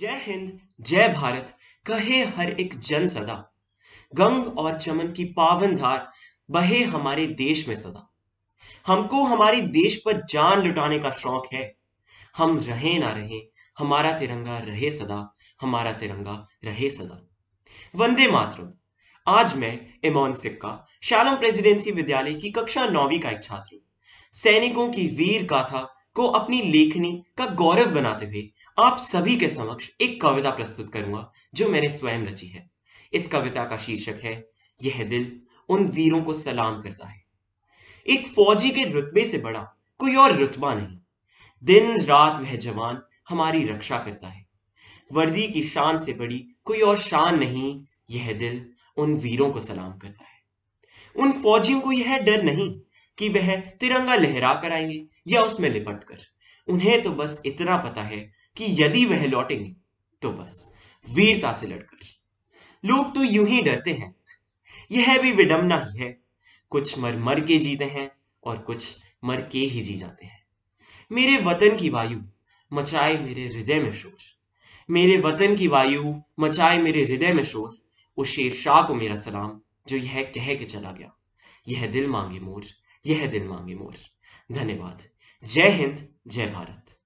जय हिंद जय भारत कहे हर एक जन सदा गंग और चमन की पावन धार बहे हमारे देश में सदा हमको हमारी देश पर जान लुटाने का शौक है हम रहे ना रहे हमारा तिरंगा रहे सदा हमारा तिरंगा रहे सदा वंदे मातृ आज मैं इमोन सिक्का शालम प्रेसिडेंसी विद्यालय की कक्षा नौवीं का एक छात्र सैनिकों की वीर गाथा को अपनी लेखनी का गौरव बनाते हुए आप सभी के समक्ष एक कविता प्रस्तुत करूंगा जो मैंने स्वयं रची है इस कविता का शीर्षक है यह दिल उन वीरों को सलाम करता है एक फौजी के रुतबे से बड़ा कोई और रुतबा नहीं दिन रात वह जवान हमारी रक्षा करता है वर्दी की शान से बड़ी कोई और शान नहीं यह दिल उन वीरों को सलाम करता है उन फौजियों को यह डर नहीं कि वह तिरंगा लहरा कर आएंगे या उसमें लिपट कर उन्हें तो बस इतना पता है कि यदि वह लौटेंगे तो बस वीरता से लड़कर लोग तो यूं ही डरते हैं यह भी विडंबना ही है कुछ मर मर के जीते हैं और कुछ मर के ही जी जाते हैं मेरे वतन की वायु मचाए मेरे हृदय में शोर मेरे वतन की वायु मचाए मेरे हृदय में शोर उस शेर शाह को मेरा सलाम जो यह कह के चला गया यह दिल मांगे मोर यह दिल मांगे मोर धन्यवाद जय हिंद जय भारत